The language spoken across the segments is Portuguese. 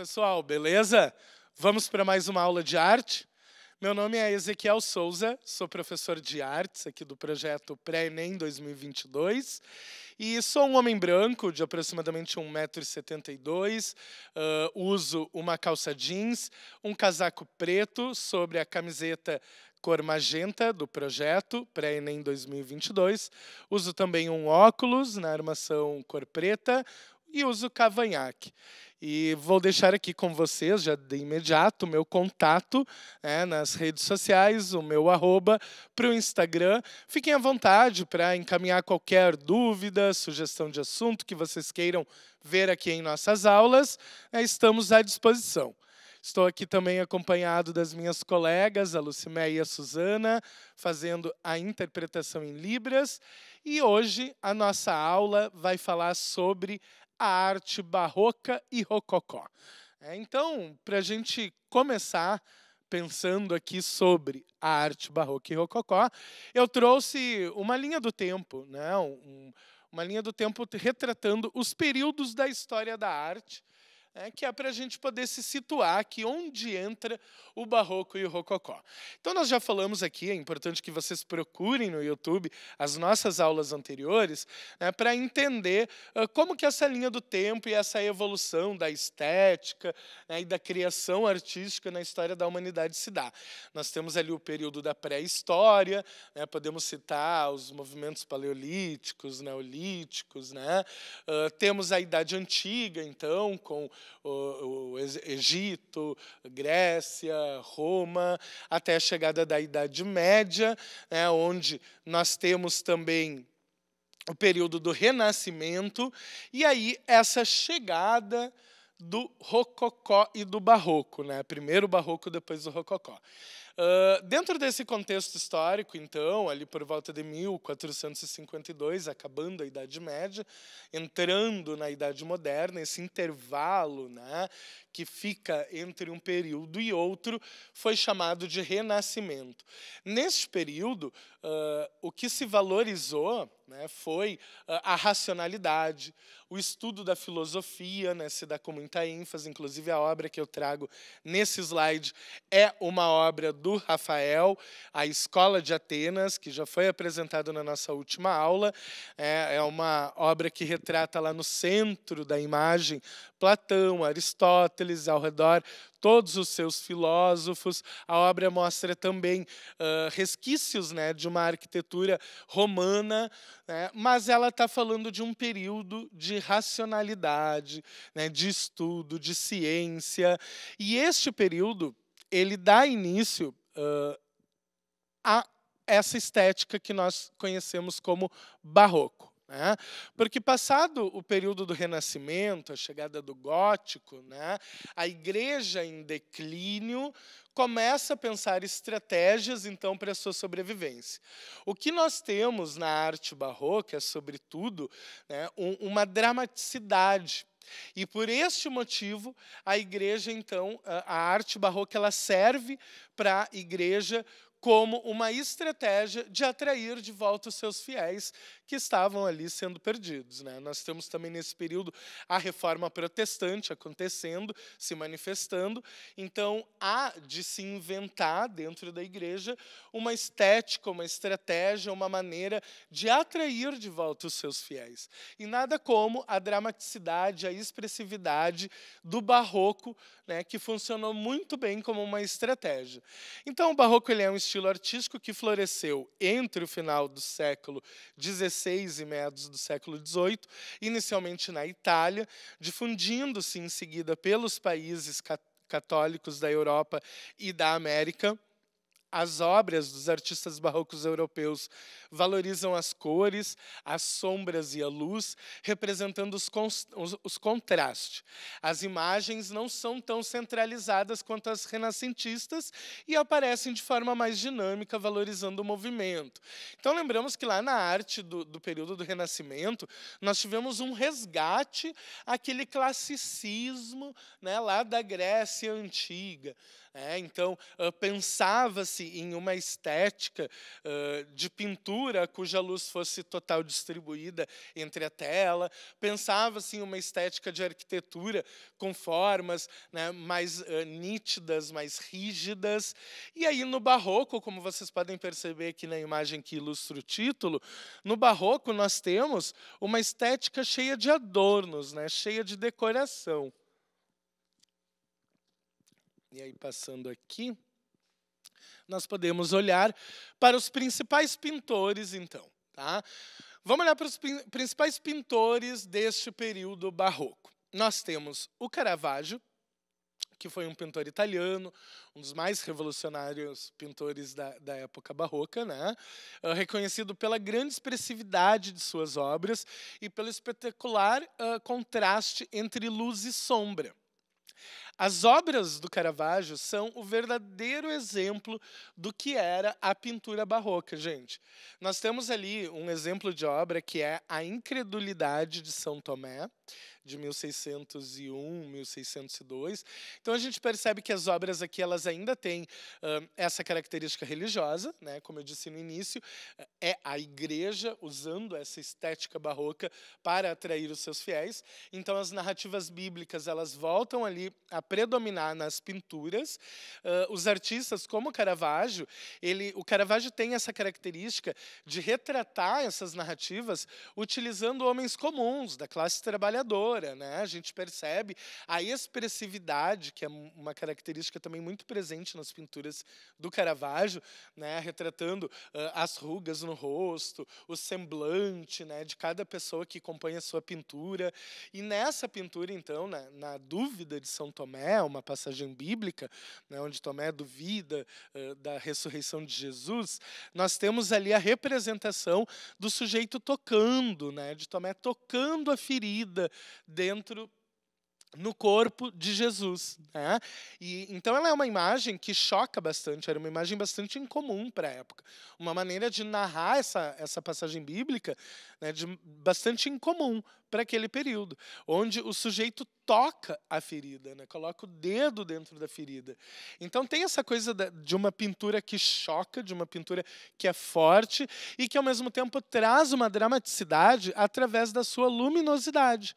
pessoal? Beleza? Vamos para mais uma aula de arte? Meu nome é Ezequiel Souza, sou professor de artes aqui do projeto Pré-ENEM 2022 e sou um homem branco de aproximadamente 1,72m, uh, ah, uso uma calça jeans, um casaco preto sobre a camiseta cor magenta do projeto Pré-ENEM 2022, uso também um óculos na armação cor preta, e uso cavanhaque. E vou deixar aqui com vocês, já de imediato, o meu contato né, nas redes sociais, o meu arroba para o Instagram. Fiquem à vontade para encaminhar qualquer dúvida, sugestão de assunto que vocês queiram ver aqui em nossas aulas. Né, estamos à disposição. Estou aqui também acompanhado das minhas colegas, a Lucimé e a Suzana, fazendo a interpretação em Libras. E hoje a nossa aula vai falar sobre a arte barroca e rococó. É, então, para a gente começar pensando aqui sobre a arte barroca e rococó, eu trouxe uma linha do tempo, né? Um, uma linha do tempo retratando os períodos da história da arte é, que é para a gente poder se situar aqui onde entra o barroco e o rococó. Então, nós já falamos aqui, é importante que vocês procurem no YouTube as nossas aulas anteriores né, para entender uh, como que essa linha do tempo e essa evolução da estética né, e da criação artística na história da humanidade se dá. Nós temos ali o período da pré-história, né, podemos citar os movimentos paleolíticos, neolíticos, né? Uh, temos a Idade Antiga, então, com o, o Egito, Grécia, Roma, até a chegada da Idade Média, né, onde nós temos também o período do Renascimento, e aí essa chegada do Rococó e do Barroco, né? primeiro o Barroco, depois o Rococó. Ah, dentro desse contexto histórico, então, ali por volta de 1452, acabando a Idade Média, entrando na Idade Moderna, esse intervalo né, que fica entre um período e outro foi chamado de Renascimento. Neste período, uh, o que se valorizou né? foi ah, a racionalidade, o estudo da filosofia, né? se dá com muita ênfase, inclusive a obra que eu trago nesse slide é uma obra do Rafael, A Escola de Atenas, que já foi apresentada na nossa última aula, é, é uma obra que retrata lá no centro da imagem Platão, Aristóteles, ao redor todos os seus filósofos. A obra mostra também uh, resquícios né, de uma arquitetura romana, né, mas ela está falando de um período de racionalidade, né, de estudo, de ciência. E este período ele dá início uh, a essa estética que nós conhecemos como barroco. Né? Porque passado o período do Renascimento, a chegada do Gótico, né, a igreja em declínio começa a pensar estratégias então para a sua sobrevivência. O que nós temos na arte barroca é, sobretudo, né, um, uma dramaticidade. E por este motivo, a igreja, então, a, arte barroca, ela serve para a igreja como uma estratégia de atrair de volta os seus fiéis que estavam ali sendo perdidos. Né? Nós temos também nesse período a reforma protestante acontecendo, se manifestando. Então, há de se inventar dentro da igreja uma estética, uma estratégia, uma maneira de atrair de volta os seus fiéis. E nada como a dramaticidade, a expressividade do barroco, né, que funcionou muito bem como uma estratégia. Então, o barroco ele é um estilo artístico que floresceu entre o final do século XVI XVI e meados do século XVIII, inicialmente na Itália, difundindo-se em seguida pelos países católicos da Europa e da América as obras dos artistas barrocos europeus valorizam as cores, as sombras e a luz, representando os, os, os contrastes. As imagens não são tão centralizadas quanto as renascentistas e aparecem de forma mais dinâmica, valorizando o movimento. Então, lembramos que lá na arte do, do período do Renascimento, nós tivemos um resgate àquele classicismo né, lá da Grécia antiga. É, então, uh, pensava-se em uma estética uh, de pintura cuja luz fosse total distribuída entre a tela, pensava-se em uma estética de arquitetura com formas né, mais uh, nítidas, mais rígidas. E aí, no Barroco, como vocês podem perceber aqui na imagem que ilustra o título, no Barroco nós temos uma estética cheia de adornos, né, cheia de decoração. E aí, passando aqui, nós podemos olhar para os principais pintores, então. Tá? Vamos olhar para os principais pintores deste período barroco. Nós temos o Caravaggio, que foi um pintor italiano, um dos mais revolucionários pintores da, da época barroca, né? Ah, reconhecido pela grande expressividade de suas obras e pelo espetacular uh, contraste entre luz e sombra. As obras do Caravaggio são o verdadeiro exemplo do que era a pintura barroca, gente. Nós temos ali um exemplo de obra que é A Incredulidade de São Tomé, de 1601, 1602. Então a gente percebe que as obras aqui elas ainda têm uh, essa característica religiosa, né? Como eu disse no início, é a igreja usando essa estética barroca para atrair os seus fiéis. Então as narrativas bíblicas elas voltam ali a predominar nas pinturas. Uh, os artistas, como Caravaggio, ele, o Caravaggio tem essa característica de retratar essas narrativas utilizando homens comuns, da classe trabalhadora. Né? A gente percebe a expressividade, que é uma característica também muito presente nas pinturas do Caravaggio, né? retratando uh, as rugas no rosto, o semblante né? de cada pessoa que acompanha a sua pintura. E nessa pintura, então, na, né? na dúvida de São Tomé, Tomé, uma passagem bíblica, né, onde Tomé é duvida uh, eh, da ressurreição de Jesus, nós temos ali a representação do sujeito tocando, né, de Tomé tocando a ferida dentro no corpo de Jesus, né? E então ela é uma imagem que choca bastante, era uma imagem bastante incomum para a época, uma maneira de narrar essa, essa passagem bíblica, né, de, bastante incomum para aquele período, onde o sujeito toca a ferida, né? coloca o dedo dentro da ferida. Então tem essa coisa de uma pintura que choca, de uma pintura que é forte e que ao mesmo tempo traz uma dramaticidade através da sua luminosidade.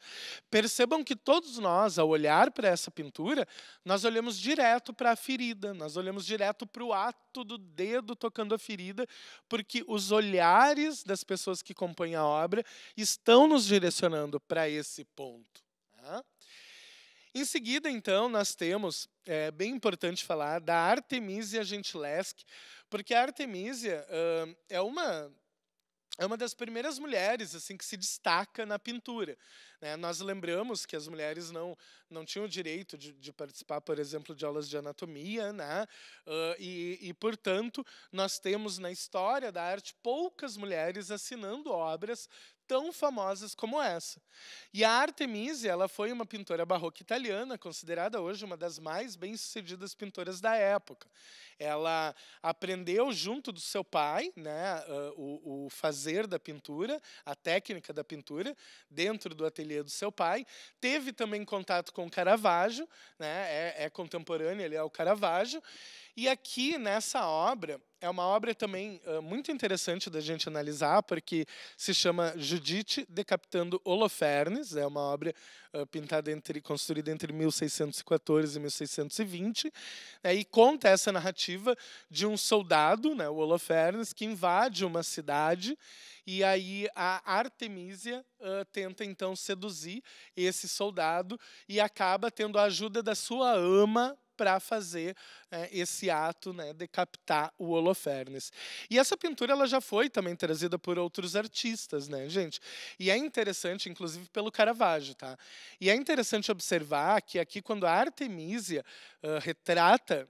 Percebam que todos nós, ao olhar para essa pintura, nós olhamos direto para a ferida, nós olhamos direto para o ato do dedo tocando a ferida, porque os olhares das pessoas que compõem a obra estão nos direcionando caminhando para esse ponto. Tá? Em seguida, então, nós temos, é bem importante falar, da Artemisia Gentileschi, porque a Artemisia uh, é uma é uma das primeiras mulheres assim que se destaca na pintura. Né? Nós lembramos que as mulheres não, não tinham o direito de, de participar, por exemplo, de aulas de anatomia, né? Uh, e, e, portanto, nós temos na história da arte poucas mulheres assinando obras tão famosas como essa. E a Artemisia, ela foi uma pintora barroca italiana, considerada hoje uma das mais bem-sucedidas pintoras da época. Ela aprendeu junto do seu pai, né, o, o fazer da pintura, a técnica da pintura, dentro do ateliê do seu pai. Teve também contato com Caravaggio, né, é, é contemporânea, ele é o Caravaggio. E aqui nessa obra é uma obra também uh, muito interessante da gente analisar, porque se chama Judite decapitando Holofernes, é uma obra uh, pintada entre construída entre 1614 e 1620, né, e conta essa narrativa de um soldado, né, o Holofernes, que invade uma cidade e aí a Artemisia uh, tenta então seduzir esse soldado e acaba tendo a ajuda da sua ama para fazer eh, esse ato, né, decapitar o Holofernes. E essa pintura ela já foi também trazida por outros artistas, né, gente? E é interessante, inclusive pelo Caravaggio, tá? E é interessante observar que aqui quando a Artemisia uh, retrata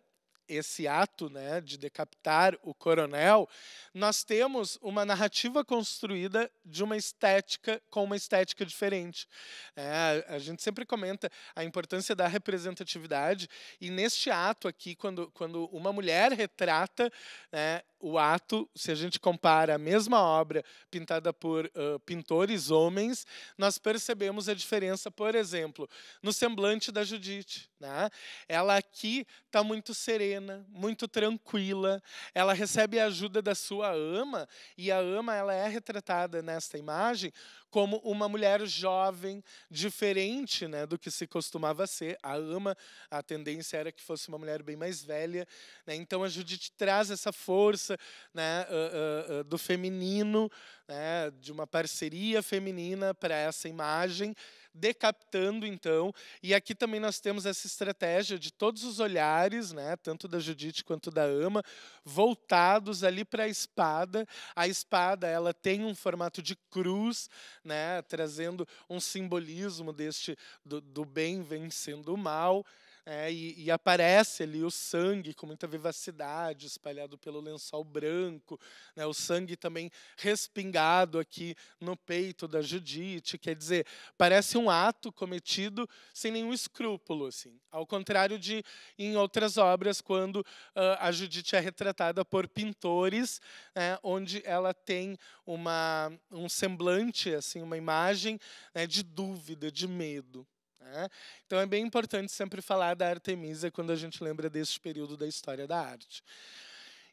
esse ato né, de decapitar o coronel, nós temos uma narrativa construída de uma estética com uma estética diferente. É, a gente sempre comenta a importância da representatividade, e neste ato aqui, quando, quando uma mulher retrata né, o ato, se a gente compara a mesma obra pintada por uh, pintores homens, nós percebemos a diferença, por exemplo, no semblante da Judite. Né? Ela aqui está muito serena muito tranquila. Ela recebe a ajuda da sua ama e a ama ela é retratada nesta imagem como uma mulher jovem, diferente, né, do que se costumava ser. A ama, a tendência era que fosse uma mulher bem mais velha, né? Então a Judith traz essa força, né, uh, uh, uh, do feminino, né, de uma parceria feminina para essa imagem decapitando então. E aqui também nós temos essa estratégia de todos os olhares, né, tanto da Judite quanto da Ama, voltados ali para a espada. A espada, ela tem um formato de cruz, né, trazendo um simbolismo deste do, do bem vencendo o mal. É, e, e, aparece ali o sangue com muita vivacidade, espalhado pelo lençol branco, né, o sangue também respingado aqui no peito da Judite. Quer dizer, parece um ato cometido sem nenhum escrúpulo, assim. ao contrário de em outras obras, quando uh, a Judite é retratada por pintores, né, onde ela tem uma, um semblante, assim, uma imagem né, de dúvida, de medo. Né? Então é bem importante sempre falar da Artemisa quando a gente lembra desse período da história da arte.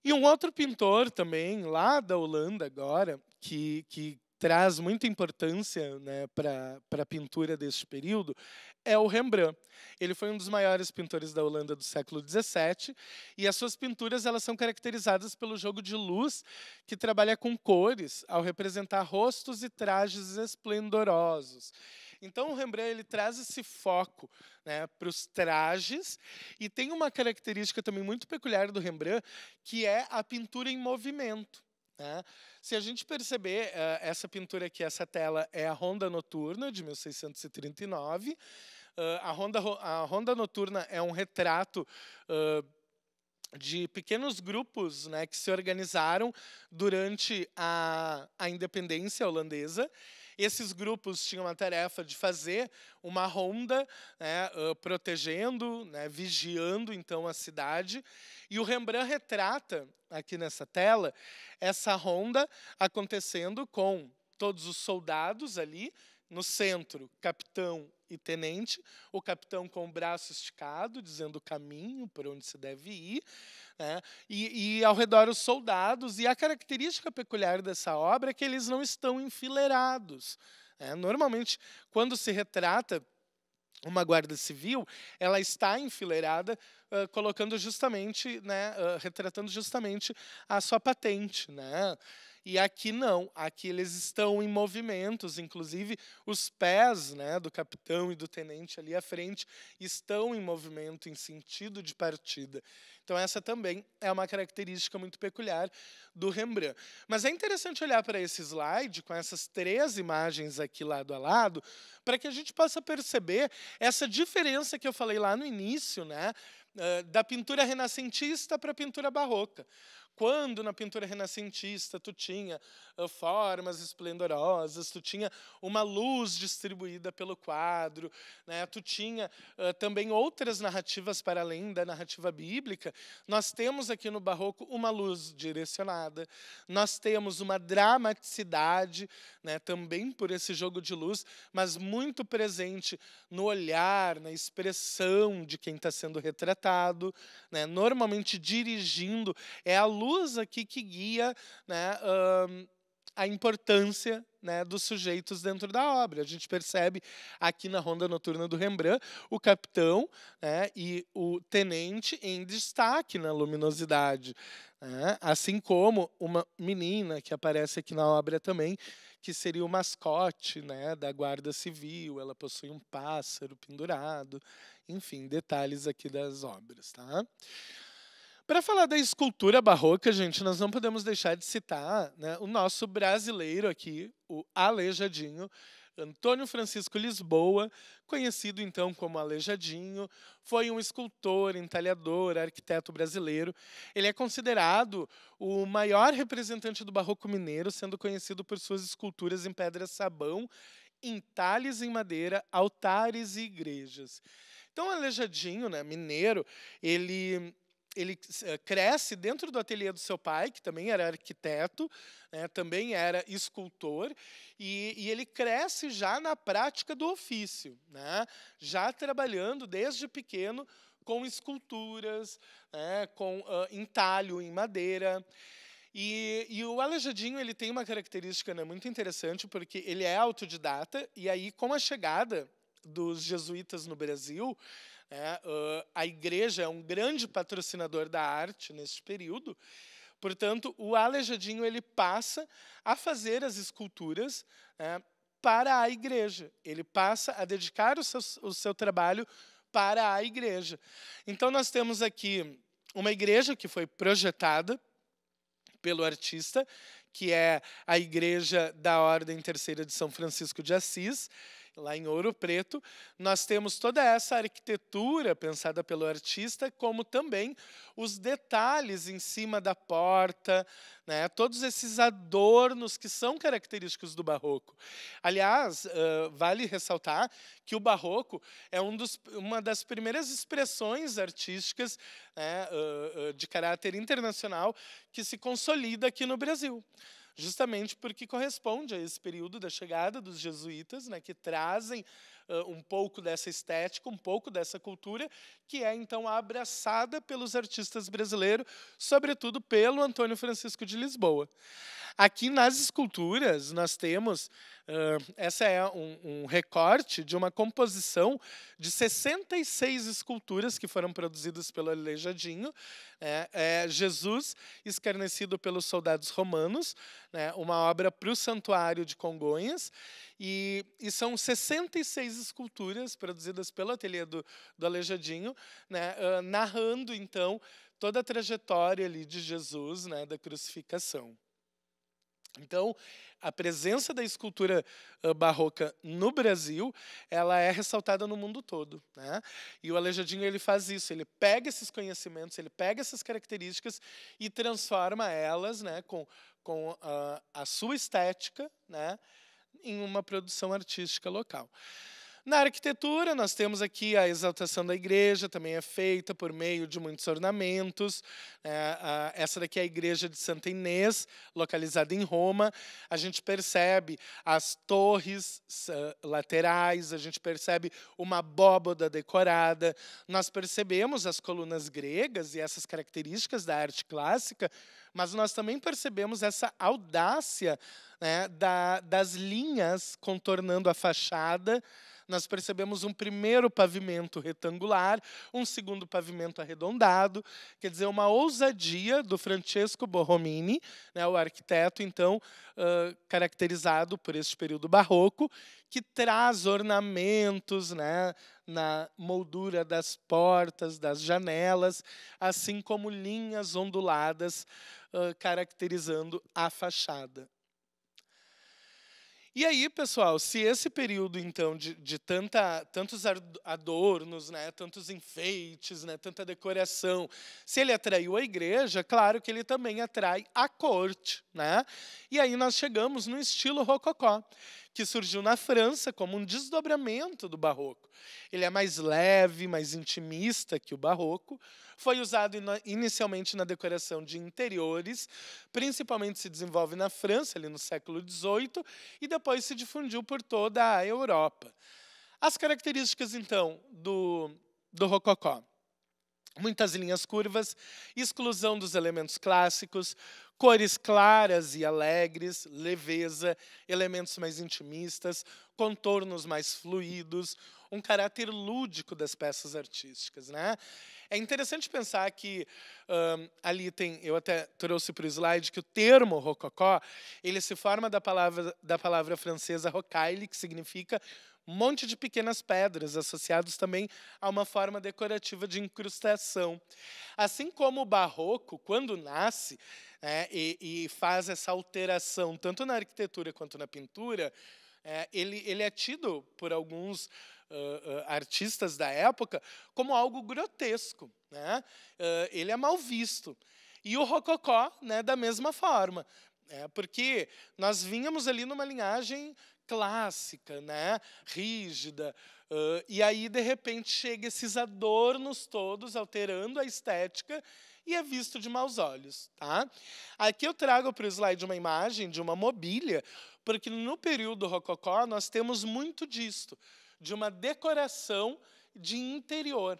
E um outro pintor também, lá da Holanda agora, que, que traz muita importância né, para a pintura deste período é o Rembrandt. Ele foi um dos maiores pintores da Holanda do século XVII e as suas pinturas elas são caracterizadas pelo jogo de luz que trabalha com cores ao representar rostos e trajes esplendorosos. Então o Rembrandt ele traz esse foco né, para os trajes e tem uma característica também muito peculiar do Rembrandt que é a pintura em movimento. Né? Se a gente perceber, eh, essa pintura aqui, essa tela, é a Ronda Noturna, de 1639. Eh, a, Ronda, a Ronda Noturna é um retrato eh, de pequenos grupos né, que se organizaram durante a, a independência holandesa esses grupos tinham a tarefa de fazer uma ronda, né, protegendo, né, vigiando então a cidade. E o Rembrandt retrata aqui nessa tela essa ronda acontecendo com todos os soldados ali no centro, capitão e tenente, o capitão com o braço esticado, dizendo o caminho por onde se deve ir, né? e, e ao redor os soldados. E a característica peculiar dessa obra é que eles não estão enfileirados. Né? Normalmente, quando se retrata uma guarda civil, ela está enfileirada, uh, colocando justamente, né, uh, retratando justamente a sua patente, né? E aqui não, aqui eles estão em movimentos, inclusive os pés né, do capitão e do tenente ali à frente estão em movimento, em sentido de partida. Então, essa também é uma característica muito peculiar do Rembrandt. Mas é interessante olhar para esse slide, com essas três imagens aqui lado a lado, para que a gente possa perceber essa diferença que eu falei lá no início, né? Ah, da pintura renascentista para a pintura barroca. Quando na pintura renascentista tu tinha ah, formas esplendorosas, tu tinha uma luz distribuída pelo quadro, né? tu tinha uh, também outras narrativas para além da narrativa bíblica, nós temos aqui no Barroco uma luz direcionada, nós temos uma dramaticidade, né? também por esse jogo de luz, mas muito presente no olhar, na expressão de quem está sendo retratado, né? normalmente dirigindo, é a luz luz aqui que guia né, a importância né, dos sujeitos dentro da obra. A gente percebe aqui na Ronda Noturna do Rembrandt o capitão né, e o tenente em destaque na luminosidade. Né? Assim como uma menina que aparece aqui na obra também, que seria o mascote né, da Guarda Civil, ela possui um pássaro pendurado, enfim, detalhes aqui das obras. Tá? Para falar da escultura barroca, gente, nós não podemos deixar de citar né, o nosso brasileiro aqui, o Alejadinho, Antônio Francisco Lisboa, conhecido então como Alejadinho, foi um escultor, entalhador, arquiteto brasileiro. Ele é considerado o maior representante do barroco mineiro, sendo conhecido por suas esculturas em pedra-sabão, entalhes em madeira, altares e igrejas. Então, Alejadinho, né, mineiro, ele ele eh, cresce dentro do ateliê do seu pai, que também era arquiteto, né, também era escultor, e, e, ele cresce já na prática do ofício, né, já trabalhando desde pequeno com esculturas, né, com uh, entalho em madeira. E, e, o Alejadinho ele tem uma característica né, muito interessante, porque ele é autodidata, e aí, com a chegada dos jesuítas no Brasil, é, a igreja é um grande patrocinador da arte neste período. Portanto, o Alejadinho ele passa a fazer as esculturas é, para a igreja. Ele passa a dedicar o seu, o seu trabalho para a igreja. Então, nós temos aqui uma igreja que foi projetada pelo artista, que é a igreja da Ordem Terceira de São Francisco de Assis lá em Ouro Preto, nós temos toda essa arquitetura pensada pelo artista, como também os detalhes em cima da porta, né? todos esses adornos que são característicos do barroco. Aliás, uh, vale ressaltar que o barroco é um dos, uma das primeiras expressões artísticas né, uh, uh, de caráter internacional que se consolida aqui no Brasil justamente porque corresponde a esse período da chegada dos jesuítas, né, que trazem uh, um pouco dessa estética, um pouco dessa cultura, que é então abraçada pelos artistas brasileiros, sobretudo pelo Antônio Francisco de Lisboa. Aqui nas esculturas, nós temos. Uh, essa é um, um recorte de uma composição de 66 esculturas que foram produzidas pelo Aleijadinho. Né, é Jesus escarnecido pelos soldados romanos, né? uma obra para o Santuário de Congonhas. E, e são 66 esculturas produzidas pelo ateliê do, do Alejadinho, né, uh, narrando, então, toda a trajetória ali de Jesus, né, da crucificação. Então, a presença da escultura barroca no Brasil, ela é ressaltada no mundo todo, né? E o Alejadinho ele faz isso, ele pega esses conhecimentos, ele pega essas características e transforma elas, né, com, com a, a sua estética, né, em uma produção artística local. Na arquitetura, nós temos aqui a exaltação da igreja, também é feita por meio de muitos ornamentos. Né? essa daqui é a igreja de Santa Inês, localizada em Roma. A gente percebe as torres laterais, a gente percebe uma abóboda decorada. Nós percebemos as colunas gregas e essas características da arte clássica mas nós também percebemos essa audácia né, da, das linhas contornando a fachada. Nós percebemos um primeiro pavimento retangular, um segundo pavimento arredondado, quer dizer, uma ousadia do Francesco Borromini, né, o arquiteto, então, uh, caracterizado por este período barroco, que traz ornamentos né, na moldura das portas, das janelas, assim como linhas onduladas caracterizando a fachada. E aí, pessoal, se esse período, então, de, de tanta, tantos adornos, né, tantos enfeites, né, tanta decoração, se ele atraiu a igreja, claro que ele também atrai a corte. Né? E aí nós chegamos no estilo rococó, que surgiu na França como um desdobramento do barroco. Ele é mais leve, mais intimista que o barroco. Foi usado inicialmente na decoração de interiores, principalmente se desenvolve na França, ali no século XVIII, e depois se difundiu por toda a Europa. As características, então, do, do rococó muitas linhas curvas, exclusão dos elementos clássicos, cores claras e alegres, leveza, elementos mais intimistas, contornos mais fluidos, um caráter lúdico das peças artísticas, né? É interessante pensar que um, ali tem, eu até trouxe para o slide que o termo rococó ele se forma da palavra da palavra francesa rocaille que significa um monte de pequenas pedras, associados também a uma forma decorativa de incrustação. Assim como o barroco, quando nasce né, e, e faz essa alteração, tanto na arquitetura quanto na pintura, é, ele, ele, é tido por alguns uh, uh, artistas da época como algo grotesco. Né? Uh, ele é mal visto. E o rococó, né, da mesma forma. Né? Porque nós vínhamos ali numa linhagem clássica, né? rígida. Uh, e aí, de repente, chega esses adornos todos alterando a estética e é visto de maus olhos. Tá? Aqui eu trago para o slide uma imagem de uma mobília, porque no período rococó nós temos muito disto, de uma decoração de interior.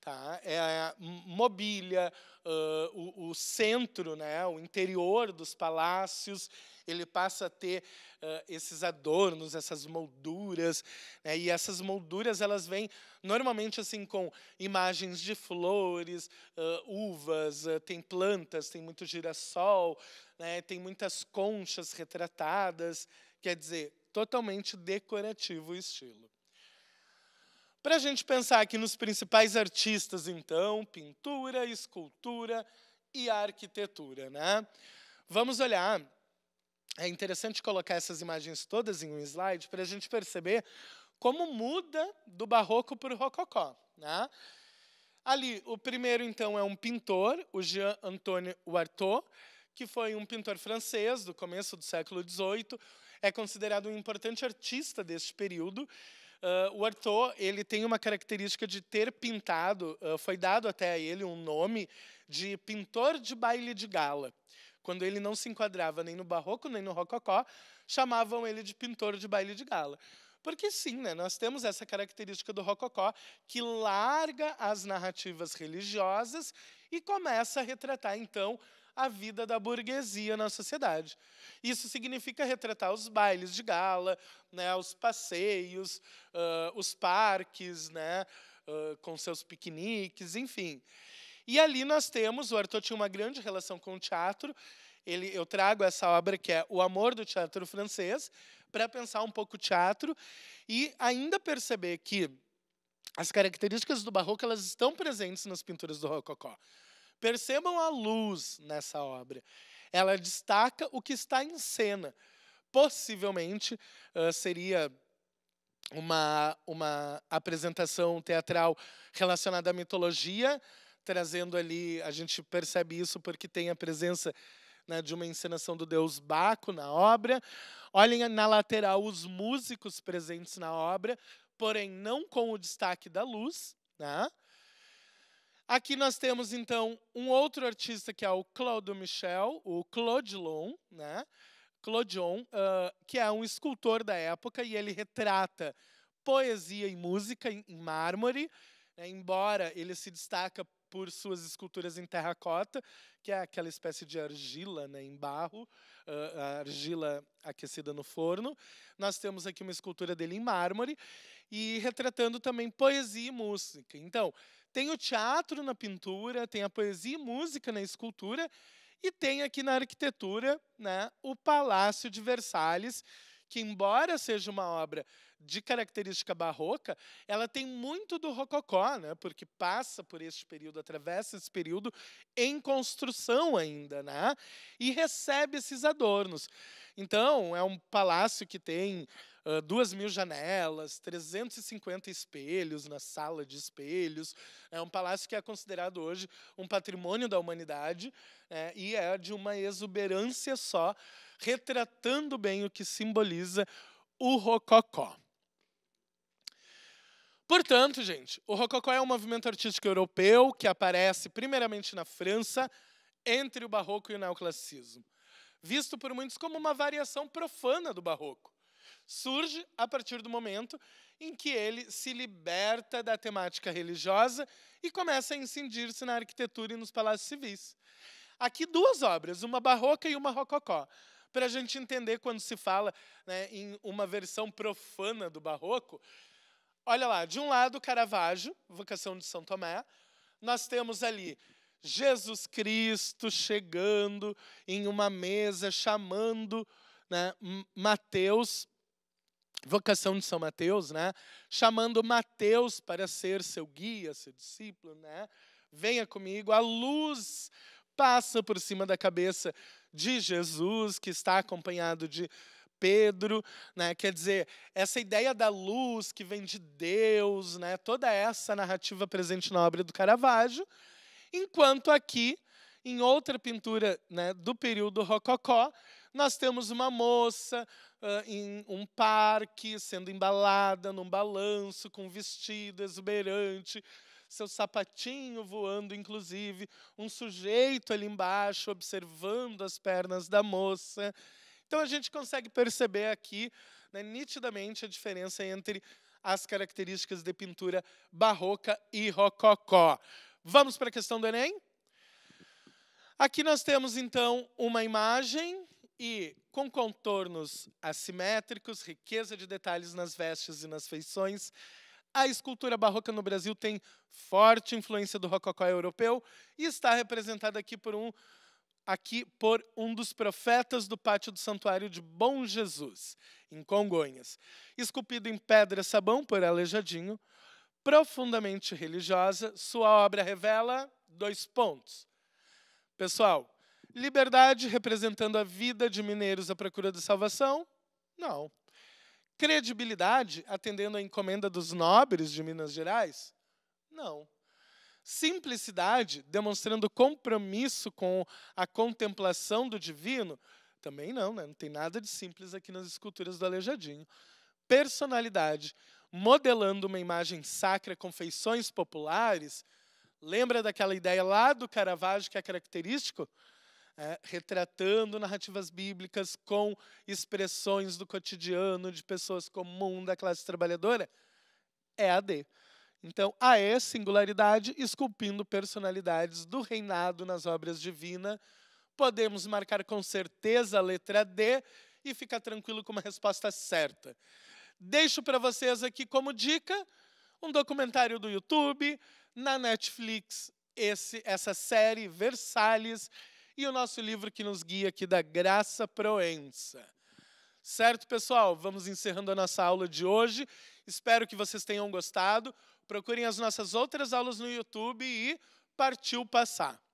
Tá? É a mobília, uh, o, o, centro, né? o interior dos palácios, ele passa a ter uh, esses adornos, essas molduras, né? e essas molduras elas vêm normalmente assim com imagens de flores, uh, uvas, tem plantas, tem muito girassol, né? tem muitas conchas retratadas, quer dizer, totalmente decorativo o estilo. Para a gente pensar aqui nos principais artistas, então, pintura, escultura e arquitetura, né? Vamos olhar. É interessante colocar essas imagens todas em um slide para a gente perceber como muda do barroco para o rococó, né? Ali, o primeiro, então, é um pintor, o Jean-Antoine Watteau, que foi um pintor francês do começo do século XVIII, é considerado um importante artista deste período Uh, o Arthur ele tem uma característica de ter pintado, uh, foi dado até a ele um nome de pintor de baile de gala. Quando ele não se enquadrava nem no barroco, nem no rococó, chamavam ele de pintor de baile de gala. Porque sim, né, nós temos essa característica do rococó que larga as narrativas religiosas e começa a retratar então a vida da burguesia na sociedade. Isso significa retratar os bailes de gala, né, os passeios, uh, os parques, né, uh, com seus piqueniques, enfim. E ali nós temos, o Arthur tinha uma grande relação com o teatro, ele, eu trago essa obra que é O Amor do Teatro Francês, para pensar um pouco o teatro e ainda perceber que as características do barroco elas estão presentes nas pinturas do rococó. Percebam a luz nessa obra. Ela destaca o que está em cena. Possivelmente uh, seria uma, uma apresentação teatral relacionada à mitologia, trazendo ali, a gente percebe isso porque tem a presença né, de uma encenação do deus Baco na obra. Olhem na lateral os músicos presentes na obra, porém não com o destaque da luz, né? Aqui nós temos então um outro artista que é o Claude Michel, o Claudelon, né? Claudion, uh, que é um escultor da época e ele retrata poesia e música em, em mármore, né? embora ele se destaca por suas esculturas em terracota, que é aquela espécie de argila né, em barro, uh, argila aquecida no forno. Nós temos aqui uma escultura dele em mármore e retratando também poesia e música. Então, tem o teatro na pintura, tem a poesia e música na escultura, e tem aqui na arquitetura né, o Palácio de Versalhes, que, embora seja uma obra de característica barroca, ela tem muito do rococó, né, porque passa por este período, atravessa esse período em construção ainda, né, e recebe esses adornos. Então, é um palácio que tem duas mil janelas, 350 espelhos na sala de espelhos. É um palácio que é considerado hoje um patrimônio da humanidade é, e é de uma exuberância só, retratando bem o que simboliza o rococó. Portanto, gente, o rococó é um movimento artístico europeu que aparece primeiramente na França, entre o barroco e o neoclassicismo, visto por muitos como uma variação profana do barroco surge a partir do momento em que ele se liberta da temática religiosa e começa a incendir-se na arquitetura e nos palácios civis. Aqui duas obras, uma barroca e uma rococó para a gente entender quando se fala né, em uma versão profana do barroco. Olha lá, de um lado Caravaggio, vocação de São Tomé, nós temos ali Jesus Cristo chegando em uma mesa, chamando né, Mateus vocação de São Mateus, né? Chamando Mateus para ser seu guia, seu discípulo, né? Venha comigo, a luz passa por cima da cabeça de Jesus, que está acompanhado de Pedro, né? Quer dizer, essa ideia da luz que vem de Deus, né? Toda essa narrativa presente na obra do Caravaggio, enquanto aqui em outra pintura né, do período rococó, nós temos uma moça uh, em um parque sendo embalada num balanço com um vestido exuberante, seu sapatinho voando, inclusive, um sujeito ali embaixo observando as pernas da moça. Então a gente consegue perceber aqui né, nitidamente a diferença entre as características de pintura barroca e rococó. Vamos para a questão do Enem? Aqui nós temos então uma imagem e com contornos assimétricos, riqueza de detalhes nas vestes e nas feições, a escultura barroca no Brasil tem forte influência do rococó europeu e está representada aqui por um aqui por um dos profetas do pátio do santuário de Bom Jesus, em Congonhas. Esculpido em pedra sabão por Alejadinho, profundamente religiosa, sua obra revela dois pontos. Pessoal, Liberdade representando a vida de mineiros à procura de salvação? Não. Credibilidade atendendo à encomenda dos nobres de Minas Gerais? Não. Simplicidade demonstrando compromisso com a contemplação do divino? Também não, né? não tem nada de simples aqui nas esculturas do Aleijadinho. Personalidade modelando uma imagem sacra com feições populares? Lembra daquela ideia lá do Caravaggio que é característico? é, retratando narrativas bíblicas com expressões do cotidiano de pessoas comum da classe trabalhadora, é AD. Então, a é singularidade esculpindo personalidades do reinado nas obras divinas. Podemos marcar com certeza a letra D e ficar tranquilo com uma resposta certa. Deixo para vocês aqui como dica um documentário do YouTube, na Netflix, esse, essa série Versalhes, e o nosso livro que nos guia aqui da Graça Proença. Certo, pessoal? Vamos encerrando a nossa aula de hoje. Espero que vocês tenham gostado. Procurem as nossas outras aulas no YouTube e partiu passar.